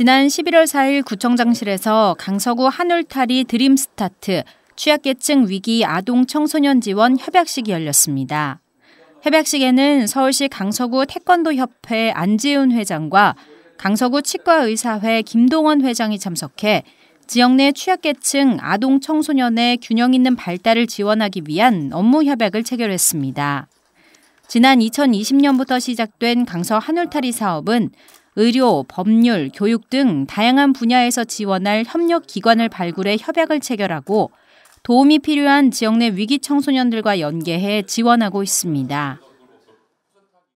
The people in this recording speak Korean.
지난 11월 4일 구청장실에서 강서구 한울타리 드림스타트 취약계층 위기 아동 청소년 지원 협약식이 열렸습니다. 협약식에는 서울시 강서구 태권도협회 안지훈 회장과 강서구 치과의사회 김동원 회장이 참석해 지역 내 취약계층 아동 청소년의 균형 있는 발달을 지원하기 위한 업무 협약을 체결했습니다. 지난 2020년부터 시작된 강서 한울타리 사업은 의료, 법률, 교육 등 다양한 분야에서 지원할 협력 기관을 발굴해 협약을 체결하고 도움이 필요한 지역 내 위기 청소년들과 연계해 지원하고 있습니다.